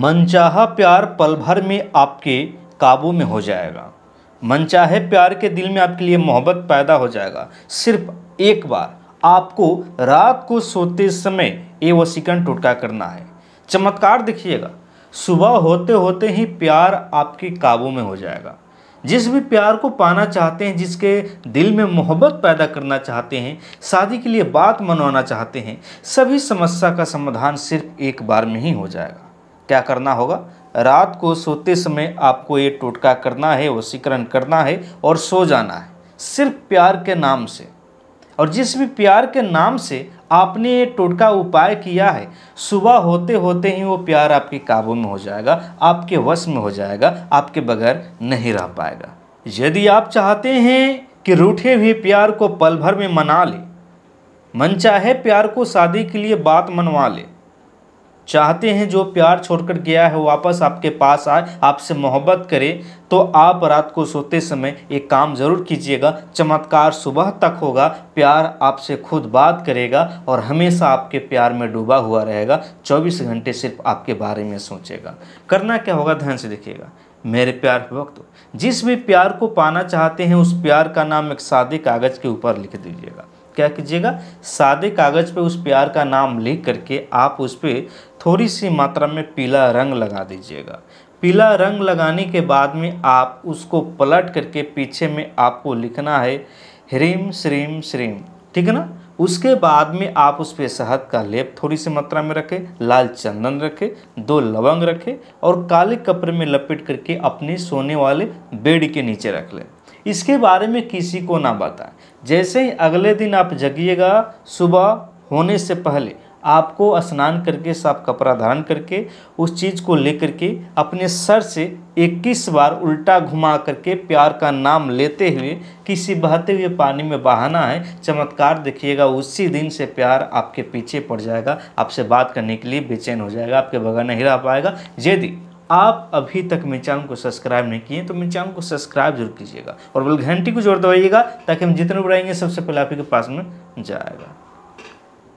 मनचाहा प्यार पल भर में आपके काबू में हो जाएगा मनचाहे प्यार के दिल में आपके लिए मोहब्बत पैदा हो जाएगा सिर्फ एक बार आपको रात को सोते समय ये सिकन टुटका करना है चमत्कार देखिएगा सुबह होते होते ही प्यार आपके काबू में हो जाएगा जिस भी प्यार को पाना चाहते हैं जिसके दिल में मोहब्बत पैदा करना चाहते हैं शादी के लिए बात मनवाना चाहते हैं सभी समस्या का समाधान सिर्फ एक बार में ही हो जाएगा क्या करना होगा रात को सोते समय आपको ये टोटका करना है वसीकरण करना है और सो जाना है सिर्फ प्यार के नाम से और जिस भी प्यार के नाम से आपने ये टोटका उपाय किया है सुबह होते होते ही वो प्यार आपके काबू में हो जाएगा आपके वश में हो जाएगा आपके बगैर नहीं रह पाएगा यदि आप चाहते हैं कि रूठे हुए प्यार को पल भर में मना ले मन चाहे प्यार को शादी के लिए बात मनवा ले चाहते हैं जो प्यार छोड़कर गया है वापस आपके पास आए आपसे मोहब्बत करे तो आप रात को सोते समय एक काम ज़रूर कीजिएगा चमत्कार सुबह तक होगा प्यार आपसे खुद बात करेगा और हमेशा आपके प्यार में डूबा हुआ रहेगा 24 घंटे सिर्फ आपके बारे में सोचेगा करना क्या होगा ध्यान से देखिएगा मेरे प्यार वक्त जिस भी प्यार को पाना चाहते हैं उस प्यार का नाम एक सादे कागज़ के ऊपर लिख दीजिएगा क्या कीजिएगा सादे कागज़ पे उस प्यार का नाम लिख करके आप उस पर थोड़ी सी मात्रा में पीला रंग लगा दीजिएगा पीला रंग लगाने के बाद में आप उसको पलट करके पीछे में आपको लिखना है ह्रीम श्रीम श्रीम ठीक है ना उसके बाद में आप उस पर शहद का लेप थोड़ी सी मात्रा में रखें लाल चंदन रखें दो लवंग रखें और काले कपड़े में लपेट करके अपने सोने वाले बेड के नीचे रख लें इसके बारे में किसी को ना बताएं जैसे ही अगले दिन आप जगिएगा सुबह होने से पहले आपको स्नान करके साफ कपड़ा धारण करके उस चीज़ को लेकर के अपने सर से 21 बार उल्टा घुमा करके प्यार का नाम लेते हुए किसी बहते हुए पानी में बहाना है चमत्कार देखिएगा उसी दिन से प्यार आपके पीछे पड़ जाएगा आपसे बात करने के लिए बेचैन हो जाएगा आपके बगैर नहीं रह पाएगा यदि आप अभी तक मेरे चैनल को सब्सक्राइब नहीं किए तो मेरे चैनल को सब्सक्राइब जरूर कीजिएगा और बोल घंटी को जोर दबाइएगा ताकि हम जितने बढ़ाएंगे सबसे पहले आपके पास में जाएगा